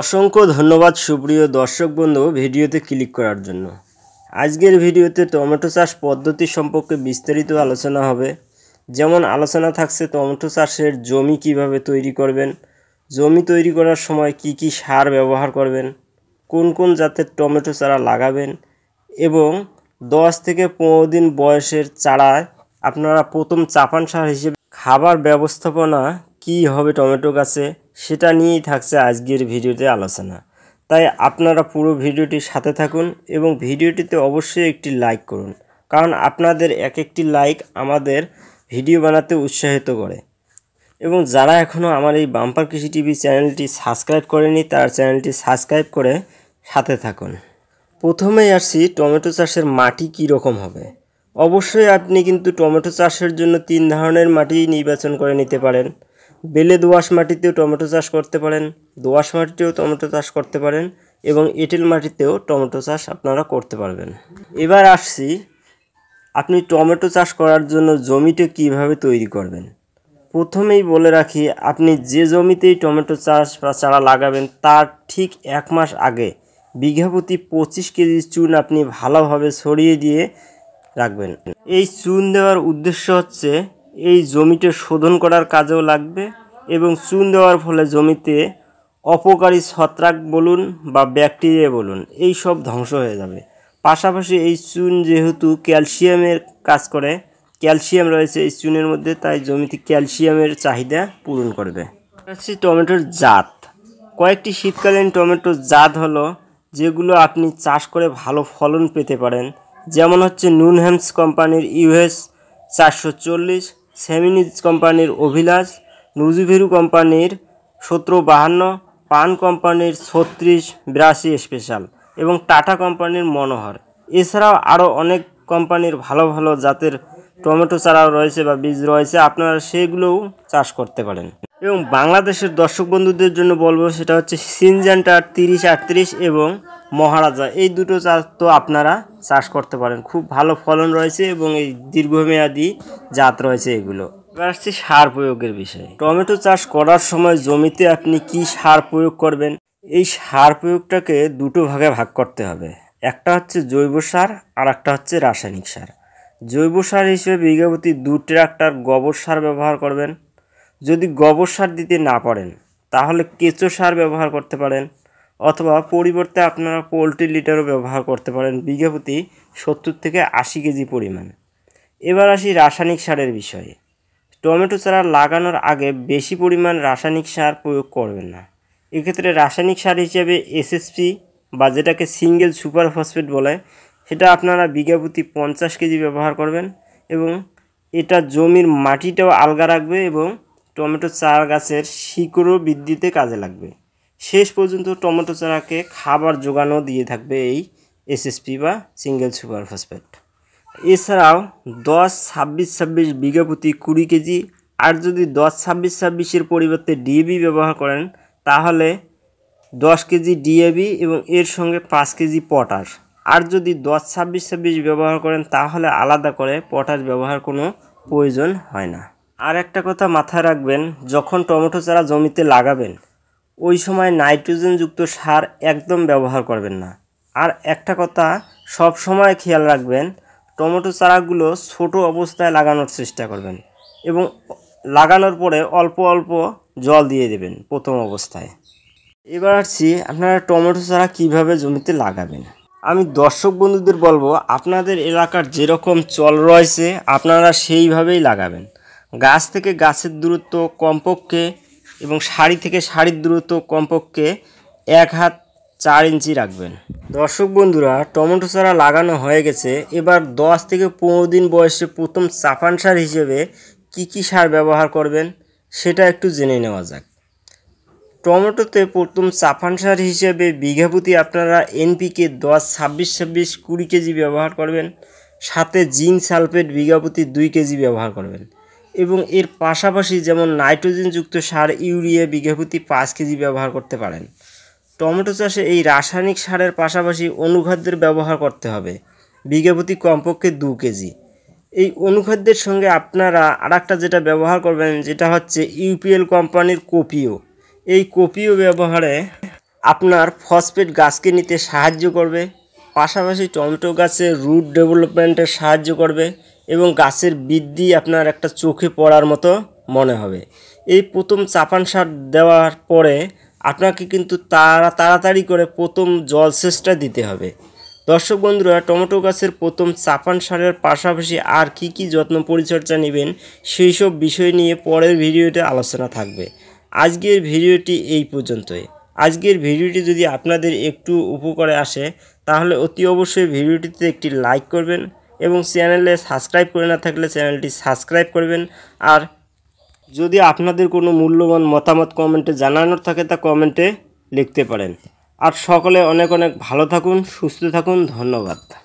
অসংখ্য ধন্যবাদ সুপ্রিয় দর্শক বন্ধু ভিডিওতে ক্লিক করার জন্য আজকের ভিডিওতে টমেটো চাষ পদ্ধতি সম্পর্কে বিস্তারিত আলোচনা হবে যেমন আলোচনা থাকছে টমেটো চাষের জমি কিভাবে তৈরি করবেন জমি তৈরি করার সময় কি কি সার ব্যবহার করবেন কোন কোন জাতের টমেটো চারা লাগাবেন এবং দশ থেকে পনেরো দিন বয়সের চারায় আপনারা প্রথম চাপান সার হিসেবে খাবার ব্যবস্থাপনা কি হবে টমেটো গাছে সেটা নিয়েই থাকছে আজকের ভিডিওতে আলোচনা তাই আপনারা পুরো ভিডিওটির সাথে থাকুন এবং ভিডিওটিতে অবশ্যই একটি লাইক করুন কারণ আপনাদের এক একটি লাইক আমাদের ভিডিও বানাতে উৎসাহিত করে এবং যারা এখনও আমার এই বাম্পার কৃষি টিভি চ্যানেলটি সাবস্ক্রাইব করেনি তার চ্যানেলটি সাবস্ক্রাইব করে সাথে থাকুন প্রথমেই আসি টমেটো চাষের মাটি কী রকম হবে অবশ্যই আপনি কিন্তু টমেটো চাষের জন্য তিন ধরনের মাটি নির্বাচন করে নিতে পারেন বেলে দোয়াশ মাটিতেও টমেটো চাষ করতে পারেন দোয়াশ মাটিতেও টমেটো চাষ করতে পারেন এবং এঁটেল মাটিতেও টমেটো চাষ আপনারা করতে পারবেন এবার আসছি আপনি টমেটো চাষ করার জন্য জমিটা কিভাবে তৈরি করবেন প্রথমেই বলে রাখি আপনি যে জমিতেই টমেটো চাষ বা চারা লাগাবেন তার ঠিক এক মাস আগে বিঘাপতি পঁচিশ কেজি চুন আপনি ভালোভাবে ছড়িয়ে দিয়ে রাখবেন এই চুন দেওয়ার উদ্দেশ্য হচ্ছে এই জমিতে শোধন করার কাজেও লাগবে এবং চুন দেওয়ার ফলে জমিতে অপকারী ছত্রাক বলুন বা ব্যাকটেরিয়া বলুন এই সব ধ্বংস হয়ে যাবে পাশাপাশি এই চুন যেহেতু ক্যালসিয়ামের কাজ করে ক্যালসিয়াম রয়েছে এই চুনের মধ্যে তাই জমিতে ক্যালসিয়ামের চাহিদা পূরণ করবে হচ্ছে টমেটোর জাত কয়েকটি শীতকালীন টমেটোর জাত হলো যেগুলো আপনি চাষ করে ভালো ফলন পেতে পারেন যেমন হচ্ছে নুনহ্যামস কোম্পানির ইউএস চারশো চল্লিশ সেমিনিজ কোম্পানির অভিলাষ নুজুভেরু কোম্পানির সতেরো বাহান্ন পান কোম্পানির ছত্রিশ বিরাশি স্পেশাল এবং টাটা কোম্পানির মনোহর এছাড়াও আরও অনেক কোম্পানির ভালো ভালো জাতের টমেটো চারাও রয়েছে বা বীজ রয়েছে আপনারা সেগুলোও চাষ করতে পারেন এবং বাংলাদেশের দর্শক বন্ধুদের জন্য বলবো সেটা হচ্ছে সিনজেন্টার তিরিশ আটত্রিশ এবং মহারাজা এই দুটো চাষ তো আপনারা চাষ করতে পারেন খুব ভালো ফলন রয়েছে এবং এই দীর্ঘমেয়াদী জাত রয়েছে এগুলো এবার আসছে সার প্রয়োগের বিষয়ে টমেটো চাষ করার সময় জমিতে আপনি কি সার প্রয়োগ করবেন এই সার প্রয়োগটাকে দুটো ভাগে ভাগ করতে হবে একটা হচ্ছে জৈব সার আর একটা হচ্ছে রাসায়নিক সার জৈব সার হিসেবে বিঘা প্রতি দু ট্রাক্টর গোবর সার ব্যবহার করবেন যদি গোবর সার দিতে না পারেন তাহলে কেঁচো সার ব্যবহার করতে পারেন অথবা পরিবর্তে আপনারা পোলট্রি লিটারও ব্যবহার করতে পারেন বিঘা প্রতি সত্তর থেকে আশি কেজি পরিমাণ এবার আসি রাসায়নিক সারের বিষয়ে টমেটো চারা লাগানোর আগে বেশি পরিমাণ রাসায়নিক সার প্রয়োগ করবেন না এক্ষেত্রে রাসায়নিক সার হিসেবে এসএসপি বা যেটাকে সিঙ্গেল সুপার ফসফেট বলে সেটা আপনারা বিঘা প্রতি পঞ্চাশ কেজি ব্যবহার করবেন এবং এটা জমির মাটিটাও আলগা রাখবে এবং টমেটো চারা গাছের শিকড়ও বৃদ্ধিতে কাজে লাগবে শেষ পর্যন্ত টমেটো চারাকে খাবার জোগানো দিয়ে থাকবে এই এসএসপি বা সিঙ্গেল সুপার ফসফেট এছাড়াও দশ ছাব্বিশ ছাব্বিশ বিঘা প্রতি কুড়ি কেজি আর যদি দশ ছাব্বিশ ছাব্বিশের পরিবর্তে ডিএবি ব্যবহার করেন তাহলে দশ কেজি ডিএবি এবং এর সঙ্গে পাঁচ কেজি পটাশ আর যদি দশ ছাব্বিশ ছাব্বিশ ব্যবহার করেন তাহলে আলাদা করে পটাশ ব্যবহার কোনো প্রয়োজন হয় না আর একটা কথা মাথায় রাখবেন যখন টমেটো চারা জমিতে লাগাবেন ওই সময় নাইট্রোজেনযুক্ত সার একদম ব্যবহার করবেন না আর একটা কথা সব সময় খেয়াল রাখবেন টমেটো চারাগুলো ছোট অবস্থায় লাগানোর চেষ্টা করবেন এবং লাগানোর পরে অল্প অল্প জল দিয়ে দেবেন প্রথম অবস্থায় এবার আসছি আপনারা টমেটো চারা কিভাবে জমিতে লাগাবেন আমি দর্শক বন্ধুদের বলবো আপনাদের এলাকার যেরকম চল রয়েছে আপনারা সেইভাবেই লাগাবেন গাছ থেকে গাছের দূরত্ব কমপক্ষে এবং শাড়ি থেকে শাড়ির দূরত্ব কমপক্ষে এক হাত চার ইঞ্চি রাখবেন দর্শক বন্ধুরা টমেটো চারা লাগানো হয়ে গেছে এবার দশ থেকে পনেরো দিন বয়সে প্রথম চাপান সার হিসেবে কি কি সার ব্যবহার করবেন সেটা একটু জেনে নেওয়া যাক টমেটোতে প্রথম চাফান সার হিসেবে বিঘাপতি আপনারা এনপিকে দশ ছাব্বিশ ছাব্বিশ কুড়ি কেজি ব্যবহার করবেন সাথে জিঙ্ক সালফেট বিঘাপতি দুই কেজি ব্যবহার করবেন এবং এর পাশাপাশি যেমন নাইট্রোজেনযুক্ত সার ইউরিয়া বিঘাপতি পাঁচ কেজি ব্যবহার করতে পারেন টমেটো চাষে এই রাসায়নিক সারের পাশাপাশি অনুখাদ্যের ব্যবহার করতে হবে বিঘাপতি কমপক্ষে দু কেজি এই অনুখাদ্যের সঙ্গে আপনারা আর যেটা ব্যবহার করবেন যেটা হচ্ছে ইউপিএল কোম্পানির কপিও এই কপিও ব্যবহারে আপনার ফসফেট গাছকে নিতে সাহায্য করবে পাশাপাশি টমেটো গাছের রুট ডেভেলপমেন্টে সাহায্য করবে এবং গাছের বৃদ্ধি আপনার একটা চোখে পড়ার মতো মনে হবে এই প্রথম চাপান সার দেওয়ার পরে আপনাকে কিন্তু তারা তাড়াতাড়ি করে প্রথম জলসেচটা দিতে হবে দর্শক বন্ধুরা টমেটো গাছের প্রথম চাপান সারের পাশাপাশি আর কি কি যত্ন পরিচর্যা নেবেন সেই সব বিষয় নিয়ে পরের ভিডিওতে আলোচনা থাকবে আজকের ভিডিওটি এই পর্যন্তই আজকের ভিডিওটি যদি আপনাদের একটু উপকারে আসে তাহলে অতি অবশ্যই ভিডিওটিতে একটি লাইক করবেন এবং চ্যানেলে সাবস্ক্রাইব করে না থাকলে চ্যানেলটি সাবস্ক্রাইব করবেন আর যদি আপনাদের কোনো মূল্যবান মতামত কমেন্টে জানানোর থাকে তা কমেন্টে লিখতে পারেন আর সকলে অনেক অনেক ভালো থাকুন সুস্থ থাকুন ধন্যবাদ